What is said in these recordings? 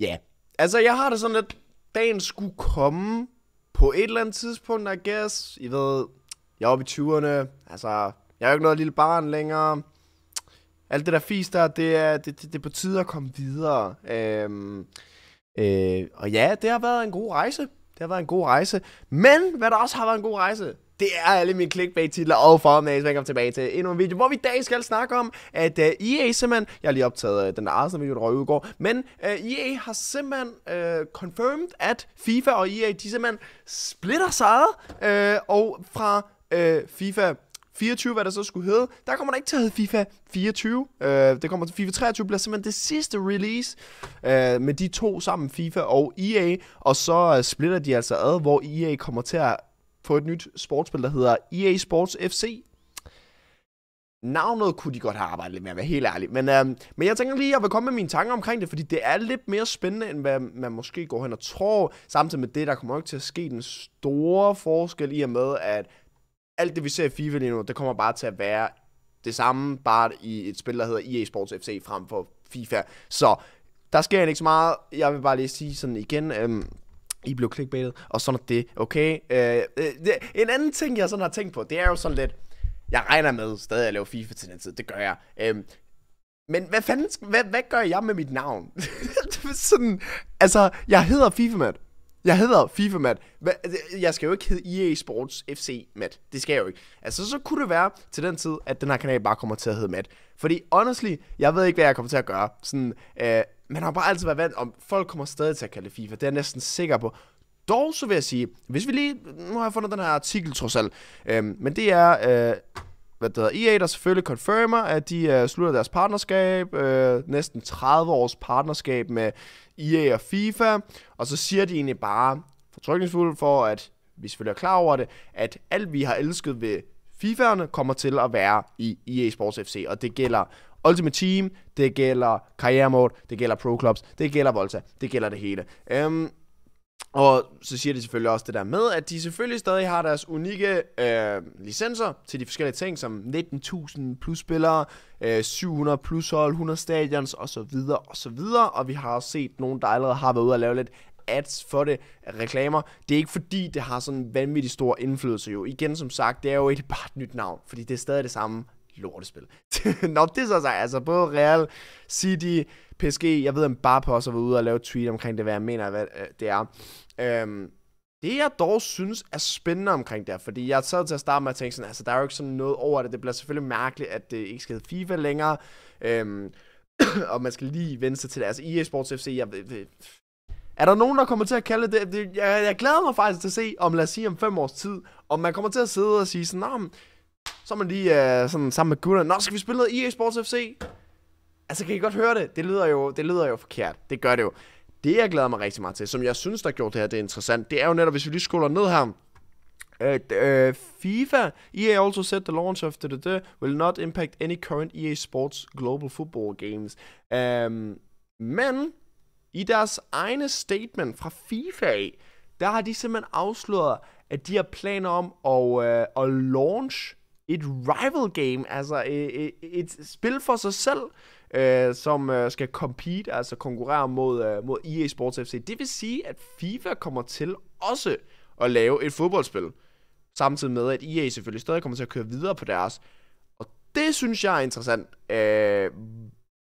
Ja, yeah. altså jeg har det sådan, at dagen skulle komme på et eller andet tidspunkt, I guess. I ved, jeg er oppe i 20'erne, altså jeg er jo ikke noget lille barn længere. Alt det der fisk der, det er, det, det, det er på tide at komme videre. Øhm, øh, og ja, det har været en god rejse. Det har været en god rejse. Men hvad der også har været en god rejse, det er alle mine clickbait-titler og jeg velkommen tilbage til endnu en video, hvor vi i dag skal snakke om, at uh, EA simpelthen, jeg har lige optaget uh, den der video der røg ud går, men uh, EA har simpelthen uh, confirmed, at FIFA og EA, de simpelthen splitter sig uh, og fra uh, FIFA 24, hvad der så skulle hedde, der kommer der ikke til at hedde FIFA 24. Uh, det kommer til FIFA 23, bliver simpelthen det sidste release uh, med de to sammen, FIFA og EA. Og så uh, splitter de altså ad, hvor EA kommer til at få et nyt sportsspil, der hedder EA Sports FC. Navnet kunne de godt have arbejdet lidt med, at være helt ærlig. Men, øhm, men jeg tænker lige, at jeg vil komme med mine tanker omkring det, fordi det er lidt mere spændende, end hvad man måske går hen og tror. Samtidig med det, der kommer ikke til at ske den store forskel i og med, at alt det, vi ser i FIFA lige nu, det kommer bare til at være det samme, bare i et spil, der hedder EA Sports FC frem for FIFA. Så der sker ikke så meget. Jeg vil bare lige sige sådan igen, øhm, i blev clickbaitet, og sådan er det, okay? Øh, øh, det, en anden ting, jeg sådan har tænkt på, det er jo sådan lidt, jeg regner med stadig at lave FIFA til den tid, det gør jeg. Øh, men hvad fanden, hvad, hvad gør jeg med mit navn? sådan, altså, jeg hedder FIFA Mat. Jeg hedder FIFA Mat. Øh, jeg skal jo ikke hedde EA Sports FC Mat. Det skal jeg jo ikke. Altså, så kunne det være til den tid, at den her kanal bare kommer til at hedde Mat. Fordi, honestly, jeg ved ikke, hvad jeg kommer til at gøre. Sådan, øh, man har bare altid været vant om, folk kommer stadig til at kalde FIFA. Det er jeg næsten sikker på. Dog så vil jeg sige, hvis vi lige, nu har jeg fundet den her artikel trods alt, øhm, men det er, øh, hvad det hedder, EA, der selvfølgelig confirmer, at de øh, slutter deres partnerskab, øh, næsten 30 års partnerskab med EA og FIFA, og så siger de egentlig bare, fortrykningsfuldt for, at vi selvfølgelig er klar over det, at alt vi har elsket ved FIFA'erne kommer til at være i EA Sports FC, og det gælder Ultimate Team, det gælder Mode, det gælder Pro Clubs, det gælder Volta, det gælder det hele. Um, og så siger de selvfølgelig også det der med, at de selvfølgelig stadig har deres unikke øh, licenser til de forskellige ting, som 19.000 plus spillere, øh, 700 plus hold, 100 stadions osv. videre. Og vi har også set nogen, der allerede har været ude og lave lidt ads for det, reklamer. Det er ikke fordi, det har sådan en vanvittig stor indflydelse jo. Igen som sagt, det er jo ikke bare et nyt navn, fordi det er stadig det samme lortespil. Nå, det så sig, altså både Real, City, PSG, jeg ved, at Barpa også har været ude og lave tweet omkring det, hvad jeg mener, hvad øh, det er. Øhm, det jeg dog synes er spændende omkring det fordi jeg sad til at starte med at tænke sådan, altså der er jo ikke sådan noget over det, det bliver selvfølgelig mærkeligt, at det ikke skal hedde FIFA længere, øhm, og man skal lige vende sig til det. Altså EA Sports FC, jeg, er der nogen, der kommer til at kalde det... det jeg, jeg glæder mig faktisk til at se, om lad os sige om fem års tid, om man kommer til at sidde og sige sådan, men, så er man lige uh, sådan sammen med gutterne, Nå, skal vi spille noget EA Sports FC? Altså, kan I godt høre det? Det lyder jo, det lyder jo forkert. Det gør det jo. Det, jeg glæder mig rigtig meget til, som jeg synes, der gjorde det her, det er interessant, det er jo netop, hvis vi lige skulder ned her, at uh, FIFA, EA also said the launch of the, the, the will not impact any current EA Sports global football games. Um, men i deres egne statement fra FIFA der har de simpelthen afsløret, at de har planer om at, uh, at launch et rival game, altså et, øh, et, øh, et spil for sig selv, uh, som uh, skal compete, altså konkurrere mod, uh, mod EA Sports FC. Det vil sige, at FIFA kommer til også at lave et fodboldspil, samtidig med, at EA selvfølgelig stadig kommer til at køre videre på deres. Og det synes jeg er interessant. Uh,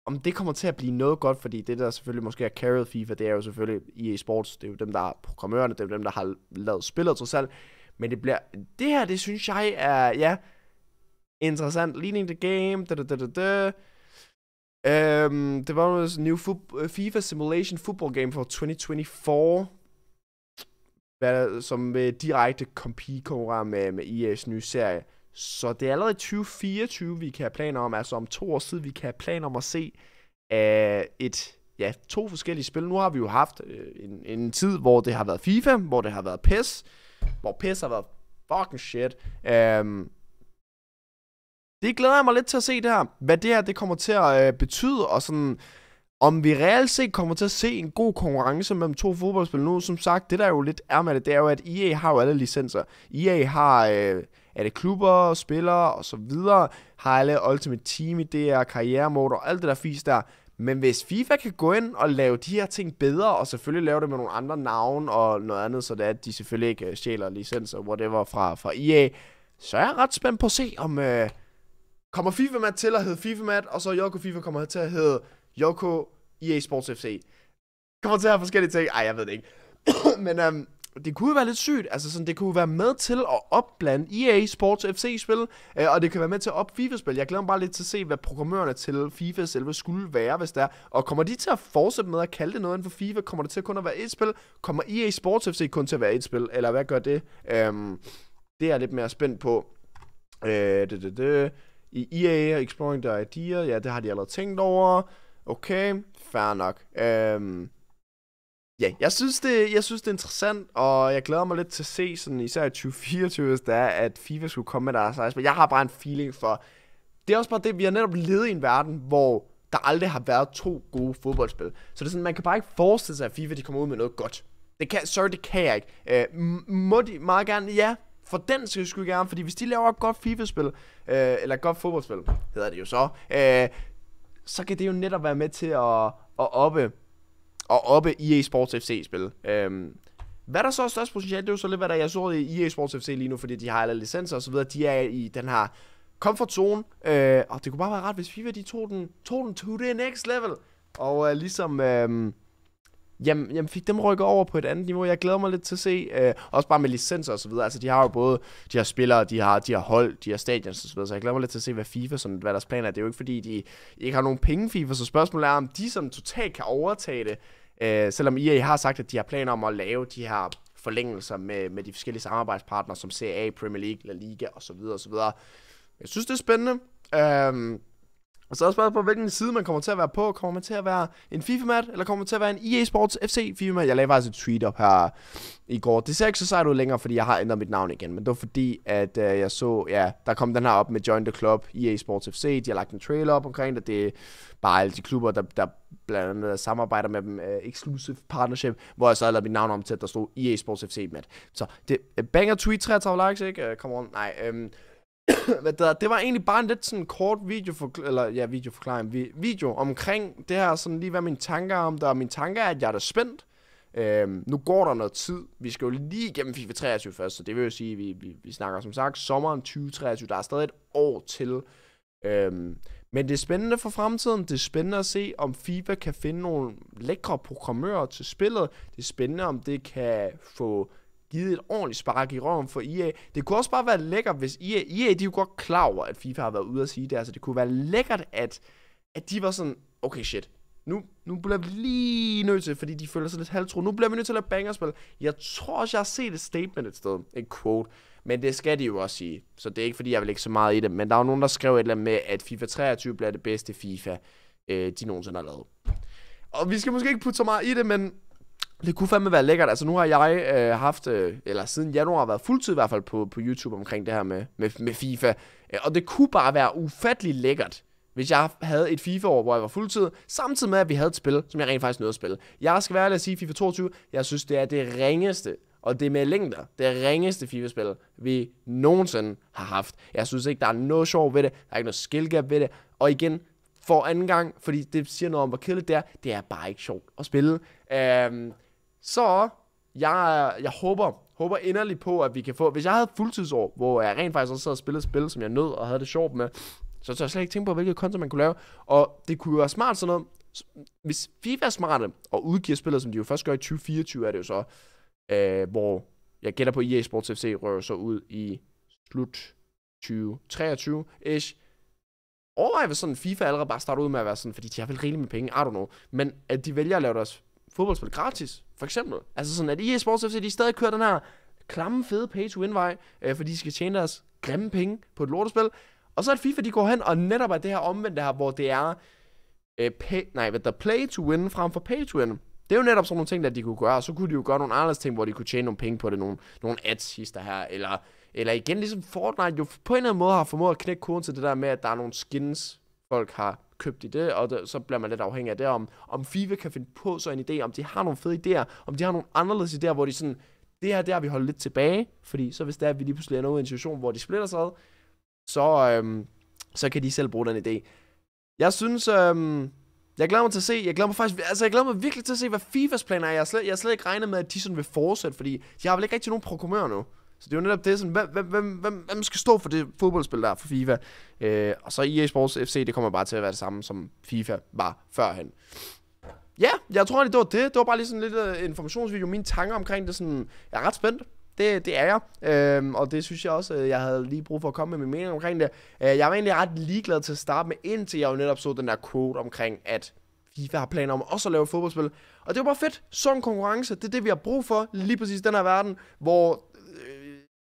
om det kommer til at blive noget godt, fordi det der selvfølgelig måske er carried FIFA, det er jo selvfølgelig EA Sports, det er jo dem, der er programmørerne, det er jo dem, der har lavet spillet trods alt, men det bliver, det her, det synes jeg er, ja, interessant, leading the game, da da da da da, Um, det var noget new øh, FIFA Simulation Football Game for 2024, som vil øh, direkte compete konkurrere med, med EA's nye serie. Så det er allerede 2024, vi kan have planer om, altså om to år siden, vi kan have planer om at se uh, et, ja, to forskellige spil. Nu har vi jo haft uh, en, en tid, hvor det har været FIFA, hvor det har været PES, hvor PES har været fucking shit. Uh, det glæder jeg mig lidt til at se det her, hvad det her det kommer til at uh, betyde, og sådan, om vi reelt set kommer til at se en god konkurrence mellem to fodboldspil nu. Som sagt, det der jo lidt er med det, det er jo, at EA har jo alle licenser. EA har... Øh, er det klubber, spillere og så videre? Har alle Ultimate Team idéer, karrieremål og alt det der fisk der? Men hvis FIFA kan gå ind og lave de her ting bedre, og selvfølgelig lave det med nogle andre navne og noget andet, så det er, at de selvfølgelig ikke øh, stjæler licenser, whatever, fra, fra EA, så er jeg ret spændt på at se, om øh, kommer FIFA Mat til at hedde FIFA Mat, og så Joko FIFA kommer til at hedde Joko EA Sports FC. Kommer til at have forskellige ting. Ej, jeg ved det ikke. Men øhm, det kunne være lidt sygt, altså sådan, det kunne være med til at opblande EA Sports FC-spil, øh, og det kan være med til at op FIFA-spil. Jeg glæder mig bare lidt til at se, hvad programmørerne til FIFA selv skulle være, hvis der er. Og kommer de til at fortsætte med at kalde det noget inden for FIFA? Kommer det til at kun at være et spil? Kommer EA Sports FC kun til at være et spil? Eller hvad gør det? Øhm, det er jeg lidt mere spændt på. Øh, det, det, det. I EA Exploring der Idea, ja, det har de allerede tænkt over. Okay, fair nok. Øhm, Ja, jeg synes, det, jeg synes, det er interessant, og jeg glæder mig lidt til at se, sådan, især i 2024, hvis det er, at FIFA skulle komme med deres egen Men jeg har bare en feeling for, det er også bare det, vi har netop levet i en verden, hvor der aldrig har været to gode fodboldspil. Så det er sådan, man kan bare ikke forestille sig, at FIFA de kommer ud med noget godt. Det kan, sorry, det kan jeg ikke. Øh, må de meget gerne, ja, for den skal skulle gerne, fordi hvis de laver et godt FIFA-spil, øh, eller et godt fodboldspil, hedder det jo så, øh, så kan det jo netop være med til at, at oppe og oppe EA Sports FC-spil. Øhm, hvad der så er størst potentiale, det er jo så lidt, hvad der jeg så i EA Sports FC lige nu, fordi de har alle licenser og så videre. De er i den her comfort zone, øh, og det kunne bare være ret, hvis FIFA de tog den, tog den to the next level. Og øh, ligesom... Øh, jamen, jamen fik dem rykket over på et andet niveau. Jeg glæder mig lidt til at se, øh, også bare med licenser og så videre. Altså, de har jo både, de har spillere, de har, de har hold, de har stadions og så videre, så jeg glæder mig lidt til at se, hvad FIFA, sådan, hvad deres plan er. Det er jo ikke, fordi de ikke har nogen penge, FIFA, så spørgsmålet er, om de som totalt kan overtage det, øh, selvom I har sagt, at de har planer om at lave de her forlængelser med, med de forskellige samarbejdspartnere, som CA, Premier League, La Liga og og så videre så videre. Jeg synes, det er spændende. Øh, og så er spørgsmålet på, hvilken side man kommer til at være på. Kommer man til at være en FIFA-mat, eller kommer man til at være en EA Sports FC FIFA-mat? Jeg lagde faktisk et tweet op her i går. Det ser ikke så sejt ud længere, fordi jeg har ændret mit navn igen. Men det var fordi, at øh, jeg så, ja, der kom den her op med Join the Club, EA Sports FC. De har lagt en trailer op omkring det. Det er bare alle de klubber, der, der blandt andet samarbejder med dem. Øh, exclusive Partnership, hvor jeg så lavede mit navn om til, at der stod EA Sports FC-mat. Så det øh, banger tweet, 33 likes, ikke? Uh, come on, nej. Øh, hvad der, det var egentlig bare en lidt sådan kort video for, eller ja, videoforklaring, vi, video omkring det her, sådan lige hvad mine tanker er om der. Mine tanker er, at jeg er da spændt. Øhm, nu går der noget tid. Vi skal jo lige igennem FIFA 23 først, så det vil jo sige, at vi, vi, vi snakker som sagt sommeren 2023. Der er stadig et år til. Øhm, men det er spændende for fremtiden. Det er spændende at se, om FIFA kan finde nogle lækre programmører til spillet. Det er spændende, om det kan få givet et ordentligt spark i røven for EA. Det kunne også bare være lækkert, hvis EA, EA de er jo godt klar over, at FIFA har været ude at sige det, altså det kunne være lækkert, at, at de var sådan, okay shit, nu, nu bliver vi lige nødt til, fordi de føler sig lidt halvtro, nu bliver vi nødt til at lave bangerspil. Jeg tror også, jeg har set et statement et sted, et quote, men det skal de jo også sige, så det er ikke fordi, jeg vil lægge så meget i det, men der er jo nogen, der skrev et eller andet med, at FIFA 23 bliver det bedste FIFA, øh, de nogensinde har lavet. Og vi skal måske ikke putte så meget i det, men det kunne fandme være lækkert. Altså nu har jeg øh, haft, øh, eller siden januar, været fuldtid i hvert fald på, på YouTube omkring det her med, med, med FIFA. Øh, og det kunne bare være ufattelig lækkert, hvis jeg havde et FIFA-år, hvor jeg var fuldtid, samtidig med, at vi havde et spil, som jeg rent faktisk nåede at spille. Jeg skal være ærlig at sige FIFA 22, jeg synes, det er det ringeste, og det er med længder, det ringeste FIFA-spil, vi nogensinde har haft. Jeg synes ikke, der er noget sjov ved det, der er ikke noget skill gap ved det, og igen, for anden gang, fordi det siger noget om, hvor kedeligt det er, det er bare ikke sjovt at spille. Øhm, så jeg, jeg håber, håber inderligt på, at vi kan få... Hvis jeg havde fuldtidsår, hvor jeg rent faktisk også sad og spillede spil, som jeg nød og havde det sjovt med, så tør jeg slet ikke tænke på, hvilket konto man kunne lave. Og det kunne jo være smart sådan noget. Hvis FIFA er smarte og udgiver spillet, som de jo først gør i 2024, er det jo så, øh, hvor jeg gætter på EA Sports FC rører så ud i slut 2023-ish. Overvej, hvis sådan FIFA allerede bare starter ud med at være sådan, fordi de har vel rigeligt med penge, I don't know. Men at de vælger at lave deres fodboldspil gratis, for eksempel. Altså sådan, at EA Sports FC, de stadig kører den her klamme, fede pay-to-win-vej, øh, fordi de skal tjene deres grimme penge på et lortespil. Og så at FIFA, de går hen og netop er det her omvendte her, hvor det er øh, pay, nej, hvad der play to win frem for pay to win. Det er jo netop sådan nogle ting, der de kunne gøre, så kunne de jo gøre nogle andre ting, hvor de kunne tjene nogle penge på det, nogle, nogle ads hister her, eller, eller igen, ligesom Fortnite jo på en eller anden måde har formået at knække koden til det der med, at der er nogle skins, folk har købt i det, og det, så bliver man lidt afhængig af det, om, om FIFA kan finde på så en idé, om de har nogle fede idéer, om de har nogle anderledes idéer, hvor de sådan, det her, der har vi holdt lidt tilbage, fordi så hvis det er, at vi lige pludselig ender ud i en situation, hvor de splitter sig ad, så, øhm, så kan de selv bruge den idé. Jeg synes, øhm, jeg glæder mig til at se, jeg glæder mig faktisk, altså jeg glæder mig virkelig til at se, hvad FIFAs planer er. Jeg har slet, jeg slet ikke regnet med, at de sådan vil fortsætte, fordi de har vel ikke rigtig nogen prokurør nu. Så det er jo netop det, sådan, hvem, hvem, hvem, hvem skal stå for det fodboldspil der for FIFA? Øh, og så EA Sports FC, det kommer bare til at være det samme, som FIFA var førhen. Ja, jeg tror, det var det. Det var bare lige sådan lidt uh, informationsvideo. Mine tanker omkring det, sådan, jeg er ret spændt. Det, det er jeg, øhm, og det synes jeg også, øh, jeg havde lige brug for at komme med min mening omkring det. Øh, jeg var egentlig ret ligeglad til at starte med, indtil jeg jo netop så den der quote omkring, at FIFA har planer om også at lave fodboldspil. Og det var bare fedt. Sådan konkurrence, det er det, vi har brug for, lige præcis den her verden, hvor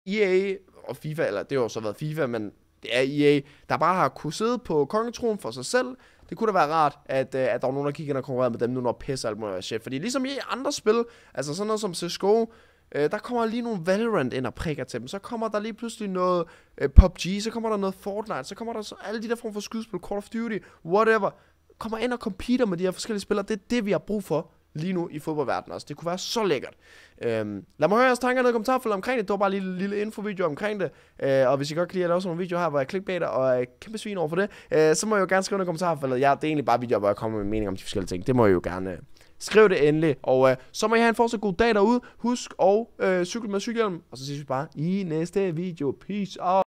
EA og FIFA, eller det har jo så været FIFA, men det er EA, der bare har kunnet sidde på kongetronen for sig selv. Det kunne da være rart, at, øh, at der var nogen, der kiggede ind og konkurrerede med dem nu, når PES alt muligt chef. Fordi ligesom i andre spil, altså sådan noget som CSGO, øh, der kommer lige nogle Valorant ind og prikker til dem. Så kommer der lige pludselig noget øh, PUBG, så kommer der noget Fortnite, så kommer der så alle de der form for skydespil, Call of Duty, whatever. Kommer ind og competer med de her forskellige spillere. Det er det, vi har brug for lige nu i fodboldverdenen også. Det kunne være så lækkert. Øhm, lad mig høre jeres tanker ned i kommentarfeltet omkring det. Det var bare en lille infovideo omkring det. Øh, og hvis I godt kan lide, at der også nogle videoer her, hvor jeg clickbaiter og er kæmpe svin over for det, øh, så må I jo gerne skrive ned i kommentarfeltet. Ja, det er egentlig bare videoer, hvor jeg kommer med mening om de forskellige ting. Det må I jo gerne... Øh, skriv det endelig, og øh, så må I have en fortsat god dag derude. Husk og øh, cykle med cykelhjelm, og så ses vi bare i næste video. Peace out.